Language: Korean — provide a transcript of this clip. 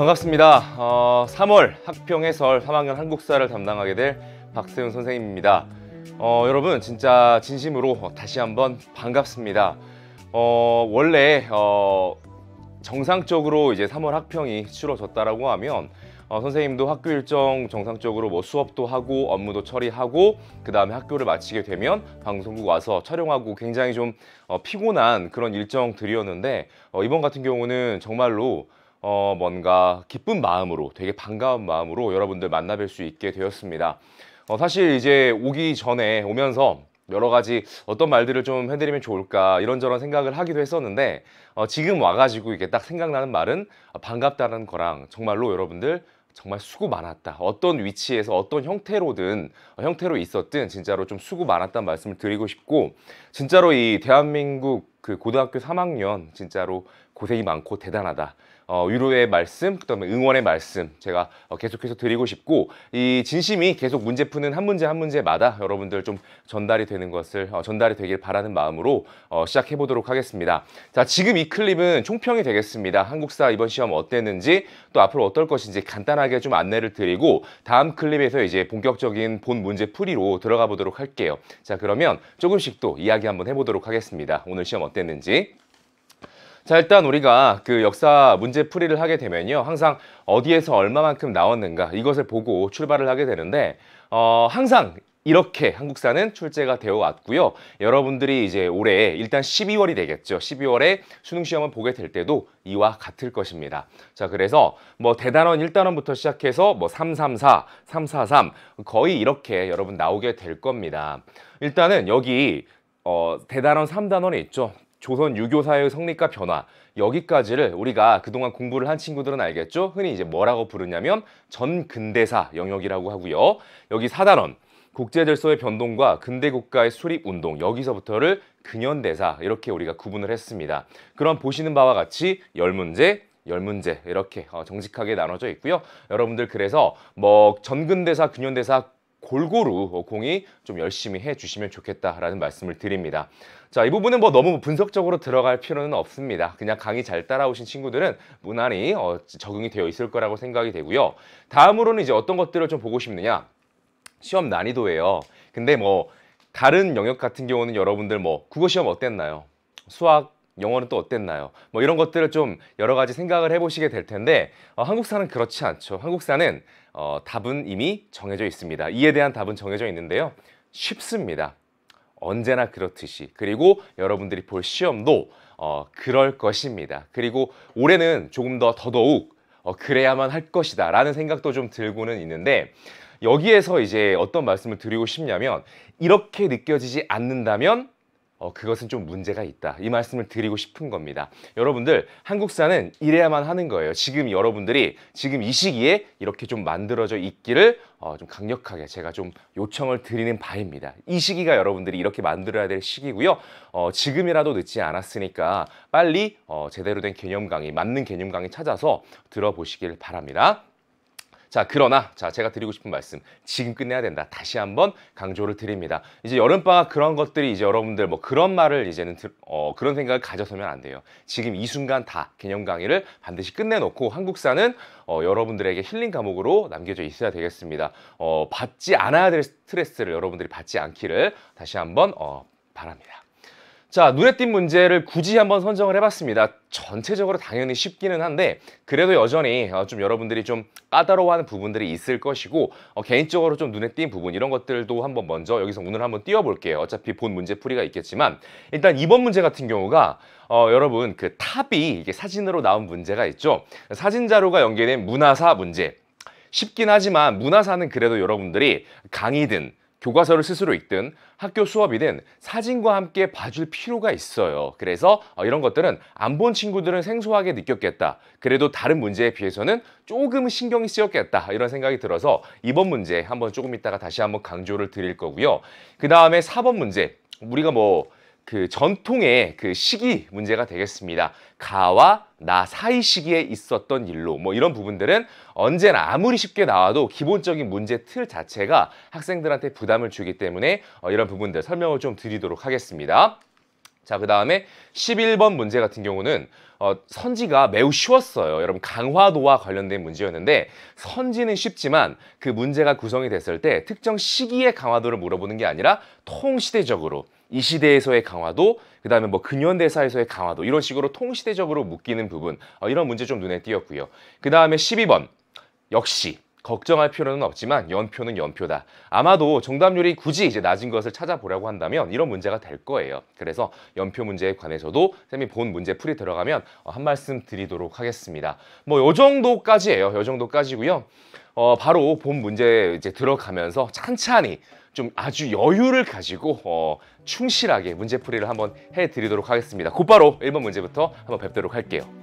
반갑습니다. 어, 3월 학평해설 3학년 한국사를 담당하게 될 박세훈 선생님입니다. 어, 여러분 진짜 진심으로 다시 한번 반갑습니다. 어, 원래 어, 정상적으로 이제 3월 학평이 치러졌다라고 하면 어, 선생님도 학교 일정 정상적으로 뭐 수업도 하고 업무도 처리하고 그 다음에 학교를 마치게 되면 방송국 와서 촬영하고 굉장히 좀 어, 피곤한 그런 일정들이었는데 어, 이번 같은 경우는 정말로 어, 뭔가 기쁜 마음으로 되게 반가운 마음으로 여러분들 만나뵐 수 있게 되었습니다. 어, 사실 이제 오기 전에 오면서 여러 가지 어떤 말들을 좀 해드리면 좋을까 이런저런 생각을 하기도 했었는데 어, 지금 와가지고 이게 딱 생각나는 말은 반갑다는 거랑 정말로 여러분들 정말 수고 많았다. 어떤 위치에서 어떤 형태로든 어, 형태로 있었든 진짜로 좀 수고 많았다는 말씀을 드리고 싶고 진짜로 이 대한민국 그 고등학교 3학년 진짜로 고생이 많고 대단하다. 어, 위로의 말씀, 그다음에 응원의 말씀 제가 어, 계속해서 드리고 싶고 이 진심이 계속 문제 푸는 한 문제 한 문제마다 여러분들 좀 전달이 되는 것을 어, 전달이 되길 바라는 마음으로 어, 시작해 보도록 하겠습니다. 자, 지금 이 클립은 총평이 되겠습니다. 한국사 이번 시험 어땠는지 또 앞으로 어떨 것인지 간단하게 좀 안내를 드리고 다음 클립에서 이제 본격적인 본 문제 풀이로 들어가 보도록 할게요. 자, 그러면 조금씩 또 이야기 한번 해보도록 하겠습니다. 오늘 시험 어땠는지 자 일단 우리가 그 역사 문제 풀이를 하게 되면요 항상 어디에서 얼마만큼 나왔는가 이것을 보고 출발을 하게 되는데 어 항상 이렇게 한국사는 출제가 되어 왔고요. 여러분들이 이제 올해 일단 12월이 되겠죠. 12월에 수능 시험을 보게 될 때도 이와 같을 것입니다. 자, 그래서 뭐 대단원 1단원부터 시작해서 뭐 334, 343 거의 이렇게 여러분 나오게 될 겁니다. 일단은 여기 어, 대단원 3단원이 있죠. 조선 유교사회의 성립과 변화 여기까지를 우리가 그동안 공부를 한 친구들은 알겠죠? 흔히 이제 뭐라고 부르냐면 전근대사 영역이라고 하고요. 여기 4단원 국제질서의 변동과 근대국가의 수립운동 여기서부터를 근현대사 이렇게 우리가 구분을 했습니다. 그럼 보시는 바와 같이 열문제 열문제 이렇게 어, 정직하게 나눠져 있고요. 여러분들 그래서 뭐 전근대사, 근현대사 골고루 공이 좀 열심히 해주시면 좋겠다라는 말씀을 드립니다. 자, 이 부분은 뭐 너무 분석적으로 들어갈 필요는 없습니다. 그냥 강의 잘 따라오신 친구들은 무난히 어, 적응이 되어 있을 거라고 생각이 되고요. 다음으로는 이제 어떤 것들을 좀 보고 싶느냐? 시험 난이도예요. 근데 뭐 다른 영역 같은 경우는 여러분들 뭐 국어 시험 어땠나요? 수학 영어는 또 어땠나요? 뭐 이런 것들을 좀 여러 가지 생각을 해보시게 될 텐데 어, 한국사는 그렇지 않죠. 한국사는 어, 답은 이미 정해져 있습니다. 이에 대한 답은 정해져 있는데요. 쉽습니다. 언제나 그렇듯이 그리고 여러분들이 볼 시험도 어, 그럴 것입니다. 그리고 올해는 조금 더 더더욱 어, 그래야만 할 것이다 라는 생각도 좀 들고는 있는데 여기에서 이제 어떤 말씀을 드리고 싶냐면 이렇게 느껴지지 않는다면 어, 그것은 좀 문제가 있다. 이 말씀을 드리고 싶은 겁니다. 여러분들, 한국사는 이래야만 하는 거예요. 지금 여러분들이 지금 이 시기에 이렇게 좀 만들어져 있기를 어, 좀 강력하게 제가 좀 요청을 드리는 바입니다. 이 시기가 여러분들이 이렇게 만들어야 될 시기고요. 어, 지금이라도 늦지 않았으니까 빨리 어, 제대로 된 개념 강의, 맞는 개념 강의 찾아서 들어보시길 바랍니다. 자, 그러나 자, 제가 드리고 싶은 말씀. 지금 끝내야 된다. 다시 한번 강조를 드립니다. 이제 여름방학 그런 것들이 이제 여러분들 뭐 그런 말을 이제는 어, 그런 생각을 가져서면 안 돼요. 지금 이 순간 다 개념 강의를 반드시 끝내놓고 한국사는 어, 여러분들에게 힐링 과목으로 남겨져 있어야 되겠습니다. 어, 받지 않아야 될 스트레스를 여러분들이 받지 않기를 다시 한번 어, 바랍니다. 자, 눈에 띈 문제를 굳이 한번 선정을 해봤습니다. 전체적으로 당연히 쉽기는 한데 그래도 여전히 어, 좀 여러분들이 좀 까다로워하는 부분들이 있을 것이고 어, 개인적으로 좀 눈에 띈 부분 이런 것들도 한번 먼저 여기서 오늘 한번 띄워볼게요. 어차피 본 문제풀이가 있겠지만 일단 이번 문제 같은 경우가 어, 여러분 그 탑이 이게 사진으로 나온 문제가 있죠. 사진 자료가 연계된 문화사 문제 쉽긴 하지만 문화사는 그래도 여러분들이 강의든 교과서를 스스로 읽든 학교 수업이든 사진과 함께 봐줄 필요가 있어요. 그래서 어, 이런 것들은 안 본 친구들은 생소하게 느꼈겠다. 그래도 다른 문제에 비해서는 조금 신경이 쓰였겠다. 이런 생각이 들어서 이번 문제 한번 조금 있다가 다시 한번 강조를 드릴 거고요. 그 다음에 4번 문제. 우리가 뭐그 전통의 그 시기 문제가 되겠습니다. 가와 나 사이 시기에 있었던 일로 뭐 이런 부분들은 언제나 아무리 쉽게 나와도 기본적인 문제 틀 자체가 학생들한테 부담을 주기 때문에 어, 이런 부분들 설명을 좀 드리도록 하겠습니다. 자, 그 다음에 11번 문제 같은 경우는 어, 선지가 매우 쉬웠어요. 여러분 강화도와 관련된 문제였는데 선지는 쉽지만 그 문제가 구성이 됐을 때 특정 시기의 강화도를 물어보는 게 아니라 통시대적으로 이 시대에서의 강화도 그다음에 뭐 근현대사에서의 강화도 이런 식으로 통시대적으로 묶이는 부분 어, 이런 문제 좀 눈에 띄었고요. 그다음에 12번 역시 걱정할 필요는 없지만 연표는 연표다. 아마도 정답률이 굳이 이제 낮은 것을 찾아보려고 한다면 이런 문제가 될 거예요. 그래서 연표 문제에 관해서도 쌤이 본 문제 풀이 들어가면 어, 한 말씀 드리도록 하겠습니다. 뭐 요 정도까지예요. 요 정도까지고요. 어, 바로 본 문제 이제 들어가면서 찬찬히 좀 아주 여유를 가지고 어, 충실하게 문제풀이를 한번 해드리도록 하겠습니다. 곧바로 1번 문제부터 한번 뵙도록 할게요.